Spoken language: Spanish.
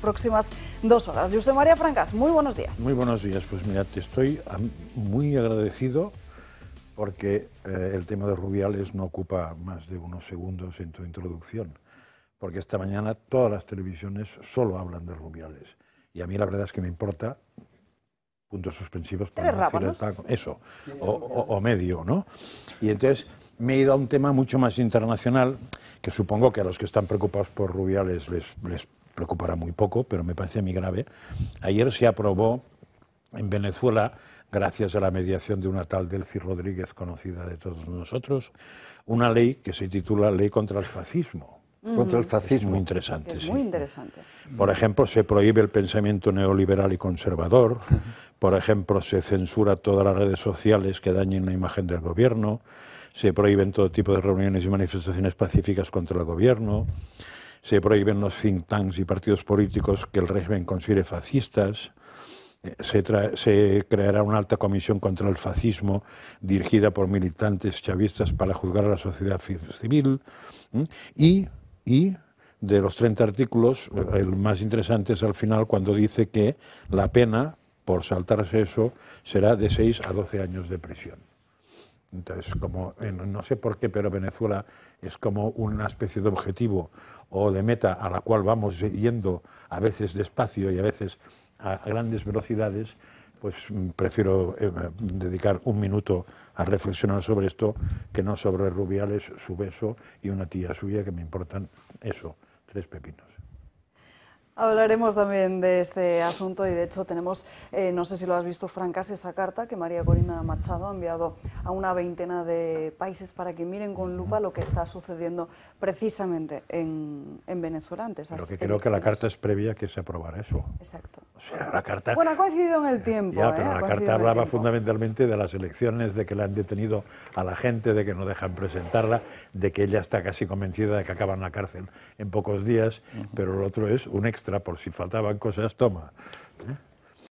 próximas dos horas. José María Francas, muy buenos días. Muy buenos días. Pues mira, te estoy muy agradecido porque eh, el tema de Rubiales no ocupa más de unos segundos en tu introducción, porque esta mañana todas las televisiones solo hablan de Rubiales. Y a mí la verdad es que me importa puntos suspensivos para decir el pago. eso, o, o medio, ¿no? Y entonces me he ido a un tema mucho más internacional, que supongo que a los que están preocupados por Rubiales les, les preocupará muy poco, pero me parece muy grave. Ayer se aprobó en Venezuela, gracias a la mediación de una tal Delcy Rodríguez, conocida de todos nosotros, una ley que se titula Ley contra el Fascismo. Contra el fascismo. muy interesante. muy interesante. Por ejemplo, se prohíbe el pensamiento neoliberal y conservador. Por ejemplo, se censura todas las redes sociales que dañen la imagen del gobierno. Se prohíben todo tipo de reuniones y manifestaciones pacíficas contra el gobierno se prohíben los think tanks y partidos políticos que el régimen considere fascistas, eh, se, creará una alta comisión contra el fascismo dirigida por militantes chavistas para juzgar a la sociedad civil y, y de los 30 artículos, eh, el más interesante es al final cuando dice que la pena por saltarse eso será de 6 a 12 años de prisión. Entonces, como no sé por qué, pero Venezuela es como una especie de objetivo o de meta a la cual vamos yendo a veces despacio y a veces a grandes velocidades, pues mm, prefiero eh, dedicar un minuto a reflexionar sobre esto que no sobre Rubiales, su beso y una tía suya que me importan eso, tres pepinos. Hablaremos también de este asunto y de hecho tenemos, eh, no sé si lo has visto, Francas, esa carta que María Corina Machado ha enviado a una veintena de países para que miren con lupa lo que está sucediendo precisamente en, Venezuela antes. que creo que la carta es previa que se aprobara eso. Exacto la carta... Bueno, ha coincidido en el tiempo. ¿eh? la carta hablaba fundamentalmente de las elecciones, de que le han detenido a la gente, de que no dejan presentarla, de que ella está casi convencida de que acaba en la cárcel en pocos días, pero lo otro es un extra, por si faltaban cosas, toma. ¿eh?